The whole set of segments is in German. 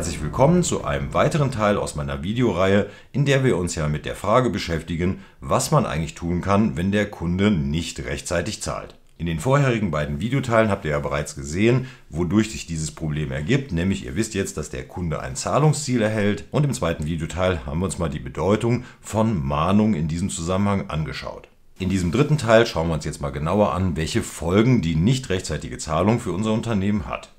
herzlich willkommen zu einem weiteren Teil aus meiner Videoreihe, in der wir uns ja mit der Frage beschäftigen, was man eigentlich tun kann, wenn der Kunde nicht rechtzeitig zahlt. In den vorherigen beiden Videoteilen habt ihr ja bereits gesehen, wodurch sich dieses Problem ergibt, nämlich ihr wisst jetzt, dass der Kunde ein Zahlungsziel erhält und im zweiten Videoteil haben wir uns mal die Bedeutung von Mahnung in diesem Zusammenhang angeschaut. In diesem dritten Teil schauen wir uns jetzt mal genauer an, welche Folgen die nicht rechtzeitige Zahlung für unser Unternehmen hat.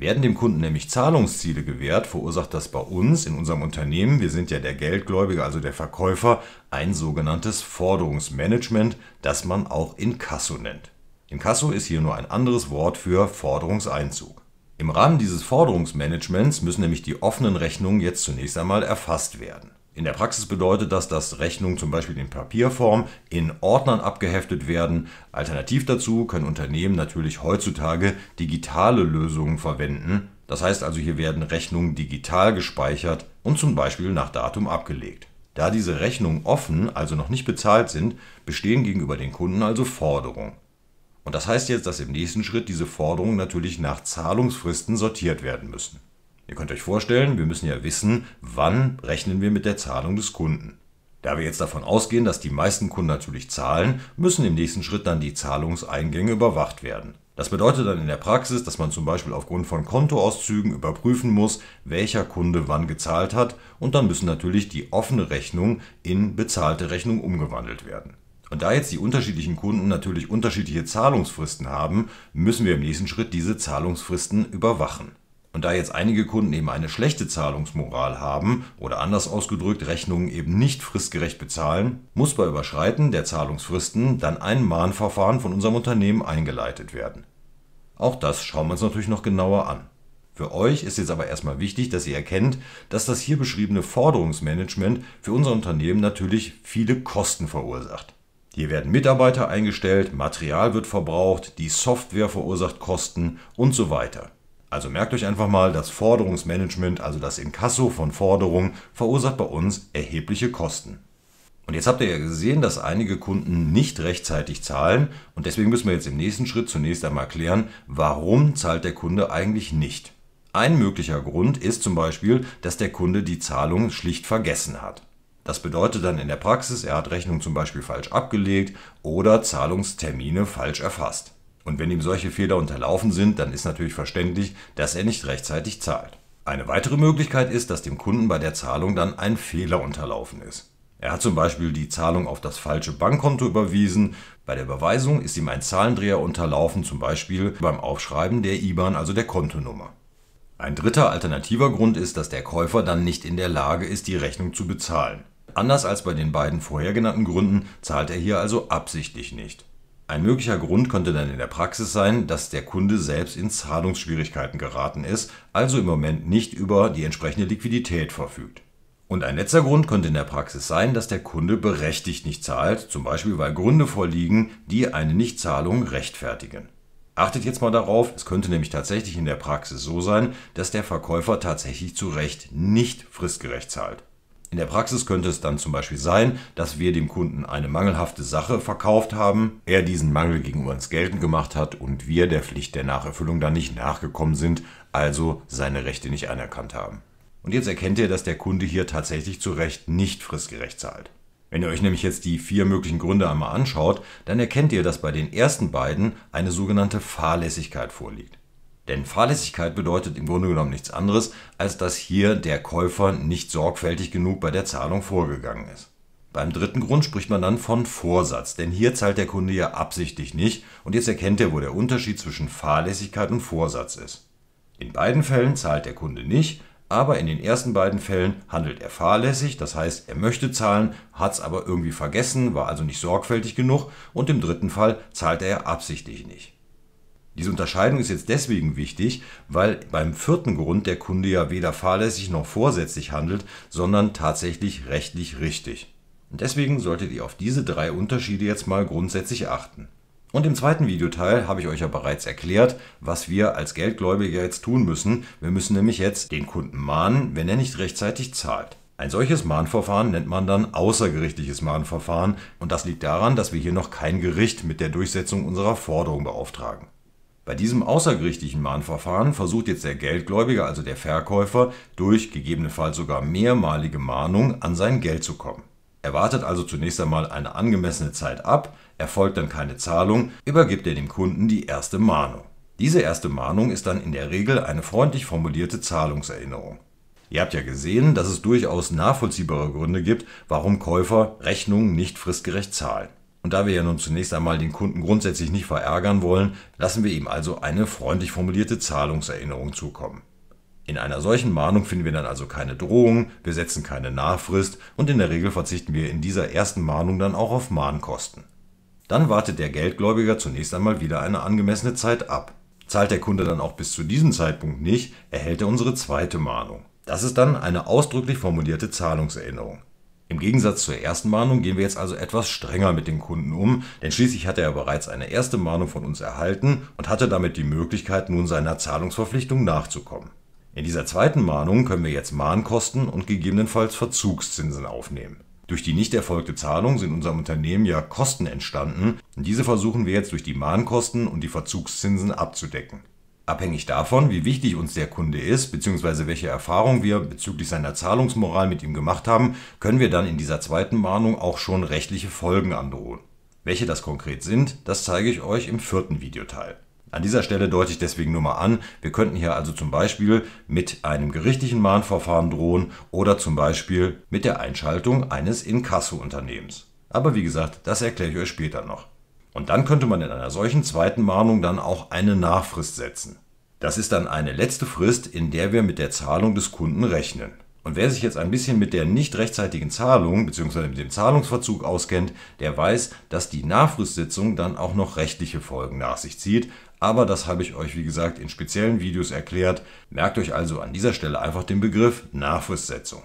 Werden dem Kunden nämlich Zahlungsziele gewährt, verursacht das bei uns in unserem Unternehmen, wir sind ja der Geldgläubige, also der Verkäufer, ein sogenanntes Forderungsmanagement, das man auch Inkasso nennt. Inkasso ist hier nur ein anderes Wort für Forderungseinzug. Im Rahmen dieses Forderungsmanagements müssen nämlich die offenen Rechnungen jetzt zunächst einmal erfasst werden. In der Praxis bedeutet das, dass Rechnungen zum Beispiel in Papierform in Ordnern abgeheftet werden. Alternativ dazu können Unternehmen natürlich heutzutage digitale Lösungen verwenden. Das heißt also, hier werden Rechnungen digital gespeichert und zum Beispiel nach Datum abgelegt. Da diese Rechnungen offen, also noch nicht bezahlt sind, bestehen gegenüber den Kunden also Forderungen. Und das heißt jetzt, dass im nächsten Schritt diese Forderungen natürlich nach Zahlungsfristen sortiert werden müssen. Ihr könnt euch vorstellen, wir müssen ja wissen, wann rechnen wir mit der Zahlung des Kunden. Da wir jetzt davon ausgehen, dass die meisten Kunden natürlich zahlen, müssen im nächsten Schritt dann die Zahlungseingänge überwacht werden. Das bedeutet dann in der Praxis, dass man zum Beispiel aufgrund von Kontoauszügen überprüfen muss, welcher Kunde wann gezahlt hat und dann müssen natürlich die offene Rechnung in bezahlte Rechnung umgewandelt werden. Und da jetzt die unterschiedlichen Kunden natürlich unterschiedliche Zahlungsfristen haben, müssen wir im nächsten Schritt diese Zahlungsfristen überwachen. Und da jetzt einige Kunden eben eine schlechte Zahlungsmoral haben oder anders ausgedrückt Rechnungen eben nicht fristgerecht bezahlen, muss bei Überschreiten der Zahlungsfristen dann ein Mahnverfahren von unserem Unternehmen eingeleitet werden. Auch das schauen wir uns natürlich noch genauer an. Für euch ist jetzt aber erstmal wichtig, dass ihr erkennt, dass das hier beschriebene Forderungsmanagement für unser Unternehmen natürlich viele Kosten verursacht. Hier werden Mitarbeiter eingestellt, Material wird verbraucht, die Software verursacht Kosten und so weiter. Also merkt euch einfach mal, das Forderungsmanagement, also das Inkasso von Forderungen, verursacht bei uns erhebliche Kosten. Und jetzt habt ihr ja gesehen, dass einige Kunden nicht rechtzeitig zahlen und deswegen müssen wir jetzt im nächsten Schritt zunächst einmal klären, warum zahlt der Kunde eigentlich nicht. Ein möglicher Grund ist zum Beispiel, dass der Kunde die Zahlung schlicht vergessen hat. Das bedeutet dann in der Praxis, er hat Rechnung zum Beispiel falsch abgelegt oder Zahlungstermine falsch erfasst. Und wenn ihm solche Fehler unterlaufen sind, dann ist natürlich verständlich, dass er nicht rechtzeitig zahlt. Eine weitere Möglichkeit ist, dass dem Kunden bei der Zahlung dann ein Fehler unterlaufen ist. Er hat zum Beispiel die Zahlung auf das falsche Bankkonto überwiesen. Bei der Überweisung ist ihm ein Zahlendreher unterlaufen, zum Beispiel beim Aufschreiben der IBAN, also der Kontonummer. Ein dritter alternativer Grund ist, dass der Käufer dann nicht in der Lage ist, die Rechnung zu bezahlen. Anders als bei den beiden vorher genannten Gründen zahlt er hier also absichtlich nicht. Ein möglicher Grund könnte dann in der Praxis sein, dass der Kunde selbst in Zahlungsschwierigkeiten geraten ist, also im Moment nicht über die entsprechende Liquidität verfügt. Und ein letzter Grund könnte in der Praxis sein, dass der Kunde berechtigt nicht zahlt, zum Beispiel weil Gründe vorliegen, die eine Nichtzahlung rechtfertigen. Achtet jetzt mal darauf, es könnte nämlich tatsächlich in der Praxis so sein, dass der Verkäufer tatsächlich zu Recht nicht fristgerecht zahlt. In der Praxis könnte es dann zum Beispiel sein, dass wir dem Kunden eine mangelhafte Sache verkauft haben, er diesen Mangel gegenüber uns geltend gemacht hat und wir der Pflicht der Nacherfüllung dann nicht nachgekommen sind, also seine Rechte nicht anerkannt haben. Und jetzt erkennt ihr, dass der Kunde hier tatsächlich zu Recht nicht fristgerecht zahlt. Wenn ihr euch nämlich jetzt die vier möglichen Gründe einmal anschaut, dann erkennt ihr, dass bei den ersten beiden eine sogenannte Fahrlässigkeit vorliegt. Denn Fahrlässigkeit bedeutet im Grunde genommen nichts anderes, als dass hier der Käufer nicht sorgfältig genug bei der Zahlung vorgegangen ist. Beim dritten Grund spricht man dann von Vorsatz, denn hier zahlt der Kunde ja absichtlich nicht und jetzt erkennt er, wo der Unterschied zwischen Fahrlässigkeit und Vorsatz ist. In beiden Fällen zahlt der Kunde nicht, aber in den ersten beiden Fällen handelt er fahrlässig, das heißt, er möchte zahlen, hat es aber irgendwie vergessen, war also nicht sorgfältig genug und im dritten Fall zahlt er absichtlich nicht. Diese Unterscheidung ist jetzt deswegen wichtig, weil beim vierten Grund der Kunde ja weder fahrlässig noch vorsätzlich handelt, sondern tatsächlich rechtlich richtig. Und deswegen solltet ihr auf diese drei Unterschiede jetzt mal grundsätzlich achten. Und im zweiten Videoteil habe ich euch ja bereits erklärt, was wir als Geldgläubiger jetzt tun müssen. Wir müssen nämlich jetzt den Kunden mahnen, wenn er nicht rechtzeitig zahlt. Ein solches Mahnverfahren nennt man dann außergerichtliches Mahnverfahren und das liegt daran, dass wir hier noch kein Gericht mit der Durchsetzung unserer Forderung beauftragen. Bei diesem außergerichtlichen Mahnverfahren versucht jetzt der Geldgläubige, also der Verkäufer, durch gegebenenfalls sogar mehrmalige Mahnung an sein Geld zu kommen. Er wartet also zunächst einmal eine angemessene Zeit ab, erfolgt dann keine Zahlung, übergibt er dem Kunden die erste Mahnung. Diese erste Mahnung ist dann in der Regel eine freundlich formulierte Zahlungserinnerung. Ihr habt ja gesehen, dass es durchaus nachvollziehbare Gründe gibt, warum Käufer Rechnungen nicht fristgerecht zahlen. Und da wir ja nun zunächst einmal den Kunden grundsätzlich nicht verärgern wollen, lassen wir ihm also eine freundlich formulierte Zahlungserinnerung zukommen. In einer solchen Mahnung finden wir dann also keine Drohung, wir setzen keine Nachfrist und in der Regel verzichten wir in dieser ersten Mahnung dann auch auf Mahnkosten. Dann wartet der Geldgläubiger zunächst einmal wieder eine angemessene Zeit ab. Zahlt der Kunde dann auch bis zu diesem Zeitpunkt nicht, erhält er unsere zweite Mahnung. Das ist dann eine ausdrücklich formulierte Zahlungserinnerung. Im Gegensatz zur ersten Mahnung gehen wir jetzt also etwas strenger mit dem Kunden um, denn schließlich hatte er bereits eine erste Mahnung von uns erhalten und hatte damit die Möglichkeit, nun seiner Zahlungsverpflichtung nachzukommen. In dieser zweiten Mahnung können wir jetzt Mahnkosten und gegebenenfalls Verzugszinsen aufnehmen. Durch die nicht erfolgte Zahlung sind unserem Unternehmen ja Kosten entstanden und diese versuchen wir jetzt durch die Mahnkosten und die Verzugszinsen abzudecken. Abhängig davon, wie wichtig uns der Kunde ist bzw. welche Erfahrung wir bezüglich seiner Zahlungsmoral mit ihm gemacht haben, können wir dann in dieser zweiten Mahnung auch schon rechtliche Folgen androhen. Welche das konkret sind, das zeige ich euch im vierten Videoteil. An dieser Stelle deute ich deswegen nur mal an, wir könnten hier also zum Beispiel mit einem gerichtlichen Mahnverfahren drohen oder zum Beispiel mit der Einschaltung eines Inkasso-Unternehmens. Aber wie gesagt, das erkläre ich euch später noch. Und dann könnte man in einer solchen zweiten Mahnung dann auch eine Nachfrist setzen. Das ist dann eine letzte Frist, in der wir mit der Zahlung des Kunden rechnen. Und wer sich jetzt ein bisschen mit der nicht rechtzeitigen Zahlung bzw. mit dem Zahlungsverzug auskennt, der weiß, dass die Nachfristsitzung dann auch noch rechtliche Folgen nach sich zieht. Aber das habe ich euch, wie gesagt, in speziellen Videos erklärt. Merkt euch also an dieser Stelle einfach den Begriff Nachfristsetzung.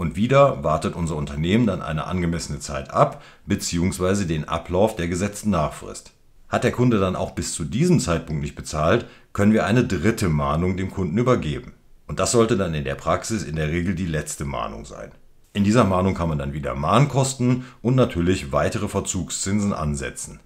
Und wieder wartet unser Unternehmen dann eine angemessene Zeit ab bzw. den Ablauf der gesetzten Nachfrist. Hat der Kunde dann auch bis zu diesem Zeitpunkt nicht bezahlt, können wir eine dritte Mahnung dem Kunden übergeben. Und das sollte dann in der Praxis in der Regel die letzte Mahnung sein. In dieser Mahnung kann man dann wieder Mahnkosten und natürlich weitere Verzugszinsen ansetzen.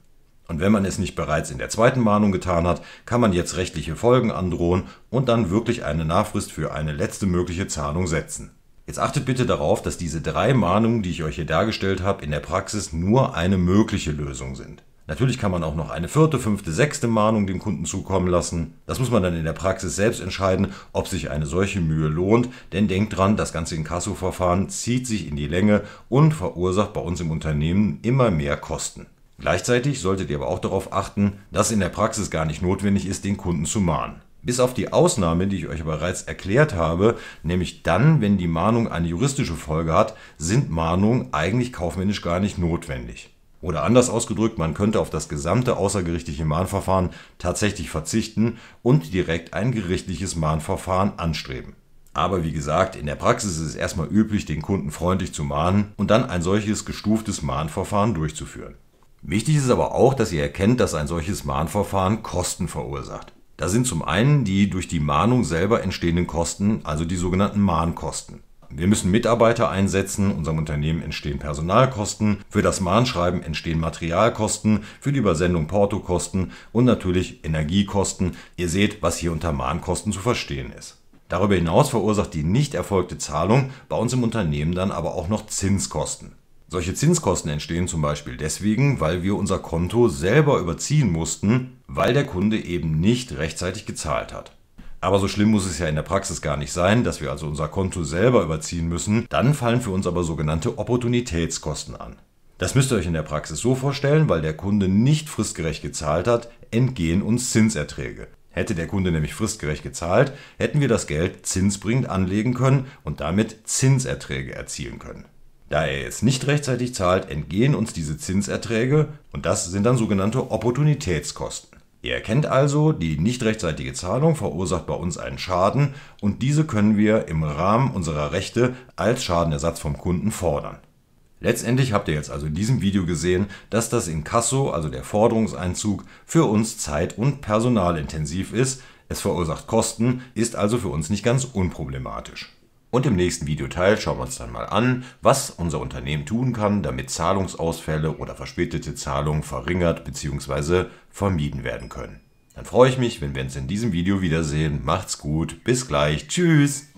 Und wenn man es nicht bereits in der zweiten Mahnung getan hat, kann man jetzt rechtliche Folgen androhen und dann wirklich eine Nachfrist für eine letzte mögliche Zahlung setzen. Jetzt achtet bitte darauf, dass diese drei Mahnungen, die ich euch hier dargestellt habe, in der Praxis nur eine mögliche Lösung sind. Natürlich kann man auch noch eine vierte, fünfte, sechste Mahnung dem Kunden zukommen lassen. Das muss man dann in der Praxis selbst entscheiden, ob sich eine solche Mühe lohnt, denn denkt dran, das ganze Inkassoverfahren zieht sich in die Länge und verursacht bei uns im Unternehmen immer mehr Kosten. Gleichzeitig solltet ihr aber auch darauf achten, dass in der Praxis gar nicht notwendig ist, den Kunden zu mahnen. Bis auf die Ausnahme, die ich euch bereits erklärt habe, nämlich dann, wenn die Mahnung eine juristische Folge hat, sind Mahnungen eigentlich kaufmännisch gar nicht notwendig. Oder anders ausgedrückt, man könnte auf das gesamte außergerichtliche Mahnverfahren tatsächlich verzichten und direkt ein gerichtliches Mahnverfahren anstreben. Aber wie gesagt, in der Praxis ist es erstmal üblich, den Kunden freundlich zu mahnen und dann ein solches gestuftes Mahnverfahren durchzuführen. Wichtig ist aber auch, dass ihr erkennt, dass ein solches Mahnverfahren Kosten verursacht. Da sind zum einen die durch die Mahnung selber entstehenden Kosten, also die sogenannten Mahnkosten. Wir müssen Mitarbeiter einsetzen, unserem Unternehmen entstehen Personalkosten, für das Mahnschreiben entstehen Materialkosten, für die Übersendung Portokosten und natürlich Energiekosten. Ihr seht, was hier unter Mahnkosten zu verstehen ist. Darüber hinaus verursacht die nicht erfolgte Zahlung bei uns im Unternehmen dann aber auch noch Zinskosten. Solche Zinskosten entstehen zum Beispiel deswegen, weil wir unser Konto selber überziehen mussten, weil der Kunde eben nicht rechtzeitig gezahlt hat. Aber so schlimm muss es ja in der Praxis gar nicht sein, dass wir also unser Konto selber überziehen müssen. Dann fallen für uns aber sogenannte Opportunitätskosten an. Das müsst ihr euch in der Praxis so vorstellen, weil der Kunde nicht fristgerecht gezahlt hat, entgehen uns Zinserträge. Hätte der Kunde nämlich fristgerecht gezahlt, hätten wir das Geld zinsbringend anlegen können und damit Zinserträge erzielen können. Da er es nicht rechtzeitig zahlt, entgehen uns diese Zinserträge und das sind dann sogenannte Opportunitätskosten. Ihr erkennt also, die nicht rechtzeitige Zahlung verursacht bei uns einen Schaden und diese können wir im Rahmen unserer Rechte als Schadenersatz vom Kunden fordern. Letztendlich habt ihr jetzt also in diesem Video gesehen, dass das Inkasso, also der Forderungseinzug, für uns zeit- und personalintensiv ist. Es verursacht Kosten, ist also für uns nicht ganz unproblematisch. Und im nächsten Videoteil schauen wir uns dann mal an, was unser Unternehmen tun kann, damit Zahlungsausfälle oder verspätete Zahlungen verringert bzw. vermieden werden können. Dann freue ich mich, wenn wir uns in diesem Video wiedersehen. Macht's gut, bis gleich, tschüss!